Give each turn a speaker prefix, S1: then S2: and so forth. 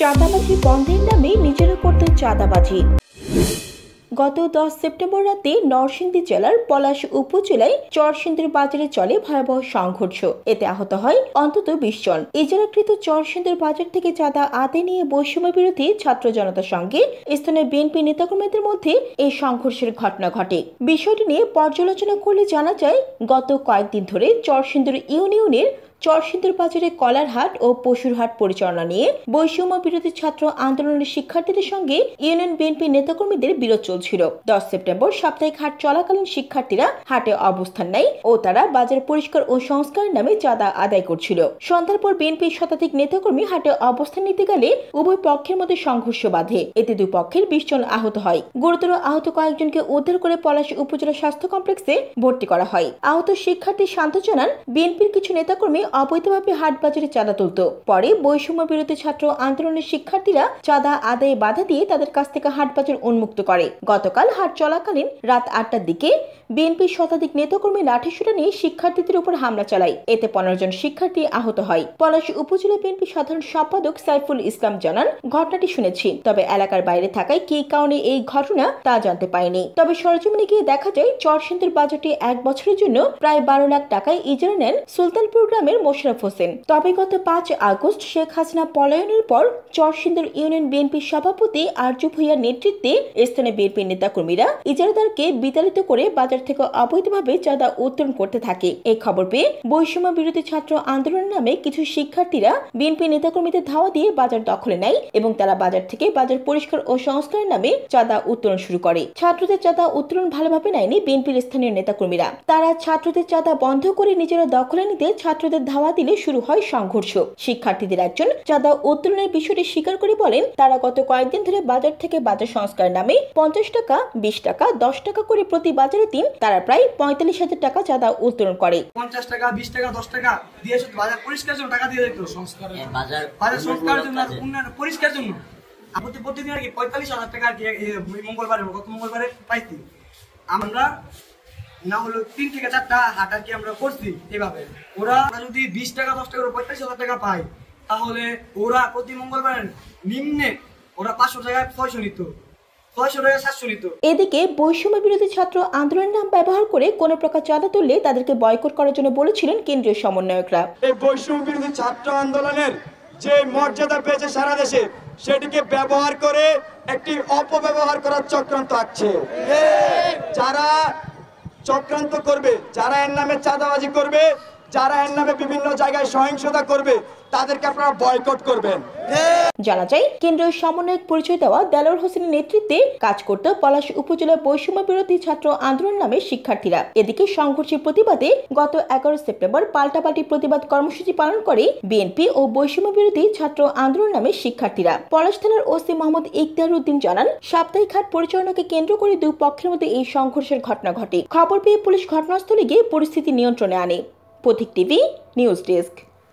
S1: চাঁদাবাজি বন্ধের নামে নিজেরা করত চাঁদাবাজি গত দশ সেপ্টেম্বর রাতে নরসিংদী জেলার পলাশ উপজেলায় চরসিন্দির বাজারে চলে ভয়াবহ সংঘর্ষ এতে আহত হয় অন্তত বিশ জন ইজারাকৃত চরসিন্দির বাজার থেকে চাঁদা আদে নিয়ে বৈষম্য বিরোধী ছাত্র জনতার সঙ্গে স্থানীয় বিএনপি নেতাকর্মীদের মধ্যে এই সংঘর্ষের ঘটনা ঘটে বিষয়টি নিয়ে পর্যালোচনা করলে জানা যায় গত কয়েকদিন ধরে চরসিন্দুর ইউনিয়নের চরসিন্দুর বাজারে কলারহাট ও পশুরহাট পরিচালনা নিয়ে বৈষম্য বিরোধী ছাত্র আন্দোলনের শিক্ষার্থীদের সঙ্গে ইউনিয়ন বিএনপি নেতাকর্মীদের বিরোধ চলছিল দশ সেপ্টেম্বর সাপ্তাহিক হাট চলাকালীন শিক্ষার্থীরা হাটে অবস্থান নেয় ও তারা বাজার পরিষ্কার ও সংস্কারের নামে চাঁদা আদায় করছিল সন্ধ্যার পর বিএনপির শতাধিক নেতাকর্মী হাটে অবস্থান নিতে গেলে উভয় পক্ষের মধ্যে সংঘর্ষ বাধে এতে দুই পক্ষের বিশ জন আহত হয় গুরুতর আহত কয়েকজনকে উদ্ধার করে পলাশী উপজেলা স্বাস্থ্য কমপ্লেক্সে ভর্তি করা হয় আহত শিক্ষার্থী শান্ত জানান বিএনপির কিছু নেতাকর্মী অবৈধভাবে হাটবাজারে চাঁদা তুলত পরে বৈষম্য বিরোধী ছাত্র আন্দোলনের শিক্ষার্থীরা চাঁদা আদায়ে বাধা দিয়ে তাদের কাছ থেকে হাটবাজার উন্মুক্ত করে গতকাল হাট চলাকালীন রাত আটটার দিকে বিএনপির শতাধিক নেতাকর্মী লাঠিসুটা নিয়ে শিক্ষার্থীদের উপর হামলা চালায় এতে পনেরো জন শিক্ষার্থী আহত হয় পলাশ উপজেলা বিএনপি সাধারণ সম্পাদক সাইফুল ইসলাম জানান ঘটনাটি শুনেছি তবে এলাকার বাইরে থাকায় কি কারণে এই ঘটনা তা জানতে পারেনি তবে সরজমিনে গিয়ে দেখা যায় চরসিন্দুর বাজারটি এক বছরের জন্য প্রায় বারো লাখ টাকায় ইজারা নেন সুলতানপুর গ্রামের ইউনিয়নের মোশারফ হোসেন তবে গত পাঁচ আগস্ট শেখ হাসিনা পলায়নের পর চরসিন্দর ইউনিয়ন বিএনপির সভাপতি আর্য ভুইয়ার নেতৃত্বে স্থানীয় নেতা কর্মীরা ইজারাদারকে বিতাড়িত করে বাজার থেকে অবৈধভাবে চাঁদা উত্তোলন করতে থাকে এই খবর পেয়ে বৈষম্য বিরোধী ছাত্র আন্দোলনের নামে কিছু শিক্ষার্থীরা বিএনপি নেতাকর্মীদের ধাওয়া দিয়ে বাজার দখলে নেয় এবং তারা বাজার থেকে বাজার পরিষ্কার ও সংস্কারের নামে চাঁদা উত্তোলন শুরু করে ছাত্রদের চাঁদা উত্তোলন ভালোভাবে নেয়নি বিএনপির স্থানীয় নেতাকর্মীরা তারা ছাত্রদের চাঁদা বন্ধ করে নিজেরা দখলে নিতে ছাত্রদের ধাওয়া দিলে শুরু হয় সংঘর্ষ শিক্ষার্থীদের একজন চাঁদা উত্তোলনের বিষয়টি স্বীকার করে বলেন তারা গত কয়েকদিন ধরে বাজার থেকে বাজার সংস্কার নামে পঞ্চাশ টাকা বিশ টাকা দশ টাকা করে প্রতি বাজারে দিন তারা প্রায় পঁয়তাল্লিশ হাজার টাকা চাঁদা উত্তোলন করে
S2: পঞ্চাশ টাকা বিশ টাকা দশ টাকা দিয়ে বাজার পরিষ্কার জন্য টাকা দিয়ে দিত হ্যাঁ, সংস্কার বাজার বাজার সংস্কার জন্য উন্নয়ন পরিষ্কার জন্য আমাদের প্রতিদিন আর কি পঁয়তাল্লিশ হাজার টাকা আর কি মঙ্গলবারে গত মঙ্গলবারে পাইছি আমরা না হলো তিন থেকে চারটা হাট আর কি আমরা করছি এভাবে ওরা যদি বিশ টাকা দশ টাকার পঁয়তাল্লিশ হাজার টাকা পায় তাহলে ওরা প্রতি মঙ্গলবার নিম্নে ওরা পাঁচশো টাকায় ছয়শো নিত
S1: এদিকে বৈষম্য বিরোধী ছাত্র আন্দোলনের নাম ব্যবহার করে কোন প্রকার চাঁদা তুললে তাদেরকে বয়কট করার জন্য বলেছিলেন কেন্দ্রীয় সমন্বয়করা
S3: এই বৈষম্য বিরোধী ছাত্র আন্দোলনের যে মর্যাদা পেয়েছে সারা দেশে সেটিকে ব্যবহার করে একটি অপব্যবহার করার চক্রান্ত আছে যারা চক্রান্ত করবে যারা এর নামে চাঁদাবাজি করবে যারা এর নামে বিভিন্ন জায়গায়
S1: সহিংসতা করবে তাদেরকে আপনারা বয়কট করবেন জানা যায় কেন্দ্রীয় সমন্বয়ক পরিচয় দেওয়া দেলোর হোসেনের নেতৃত্বে কাজ পলাশ উপজেলা বৈষম্য বিরোধী ছাত্র আন্দোলন শিক্ষার্থীরা এদিকে সংঘর্ষের প্রতিবাদে গত এগারো সেপ্টেম্বর পাল্টাপাল্টি প্রতিবাদ কর্মসূচি পালন করে বিএনপি ও বৈষম্য বিরোধী ছাত্র আন্দোলন নামে শিক্ষার্থীরা পলাশ থানার ওসি মোহাম্মদ ইকতার উদ্দিন জানান সাপ্তাহিক হাট পরিচালনাকে কেন্দ্র করে দুই পক্ষের মধ্যে এই সংঘর্ষের ঘটনা ঘটে খবর পেয়ে পুলিশ ঘটনাস্থলে গিয়ে পরিস্থিতি নিয়ন্ত্রণে আনে पथिक टी निज़ डेस्क